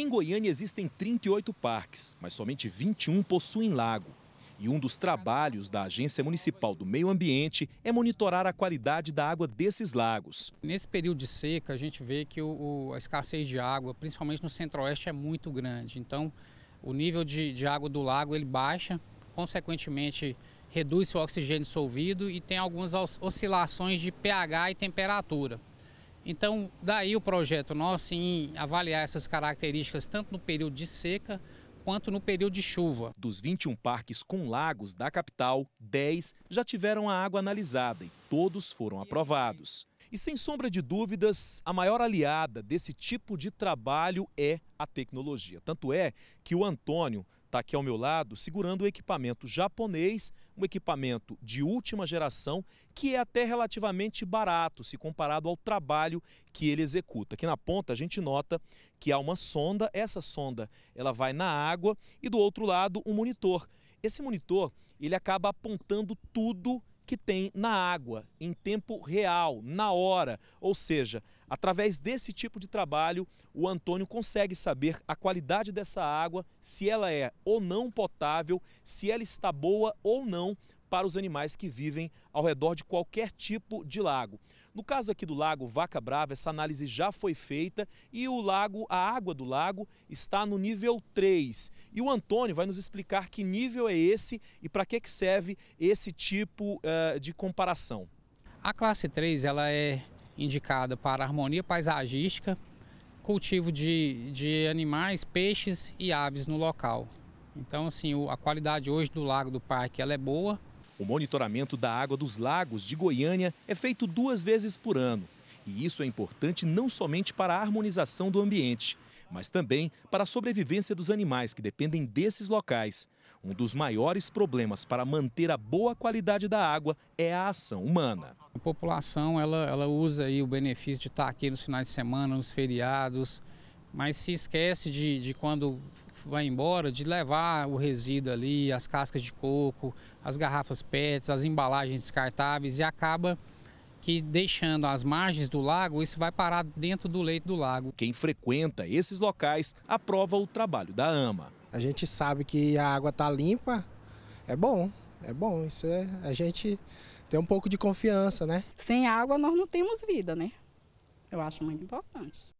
Em Goiânia existem 38 parques, mas somente 21 possuem lago. E um dos trabalhos da Agência Municipal do Meio Ambiente é monitorar a qualidade da água desses lagos. Nesse período de seca, a gente vê que o, a escassez de água, principalmente no centro-oeste, é muito grande. Então, o nível de, de água do lago ele baixa, consequentemente, reduz o oxigênio dissolvido e tem algumas oscilações de pH e temperatura. Então, daí o projeto nosso em avaliar essas características tanto no período de seca quanto no período de chuva. Dos 21 parques com lagos da capital, 10 já tiveram a água analisada e todos foram aprovados. E sem sombra de dúvidas, a maior aliada desse tipo de trabalho é a tecnologia. Tanto é que o Antônio está aqui ao meu lado segurando o equipamento japonês, um equipamento de última geração que é até relativamente barato se comparado ao trabalho que ele executa. Aqui na ponta a gente nota que há uma sonda, essa sonda ela vai na água e do outro lado um monitor. Esse monitor ele acaba apontando tudo que tem na água, em tempo real, na hora. Ou seja, através desse tipo de trabalho, o Antônio consegue saber a qualidade dessa água, se ela é ou não potável, se ela está boa ou não para os animais que vivem ao redor de qualquer tipo de lago. No caso aqui do lago Vaca Brava, essa análise já foi feita e o lago, a água do lago está no nível 3. E o Antônio vai nos explicar que nível é esse e para que, que serve esse tipo uh, de comparação. A classe 3 ela é indicada para harmonia paisagística, cultivo de, de animais, peixes e aves no local. Então, assim, a qualidade hoje do lago do parque ela é boa, o monitoramento da água dos lagos de Goiânia é feito duas vezes por ano. E isso é importante não somente para a harmonização do ambiente, mas também para a sobrevivência dos animais que dependem desses locais. Um dos maiores problemas para manter a boa qualidade da água é a ação humana. A população ela, ela usa aí o benefício de estar aqui nos finais de semana, nos feriados, mas se esquece de, de quando vai embora, de levar o resíduo ali, as cascas de coco, as garrafas PETs, as embalagens descartáveis e acaba que deixando as margens do lago, isso vai parar dentro do leito do lago. Quem frequenta esses locais aprova o trabalho da AMA. A gente sabe que a água está limpa, é bom, é bom, isso é, a gente tem um pouco de confiança, né? Sem água nós não temos vida, né? Eu acho muito importante.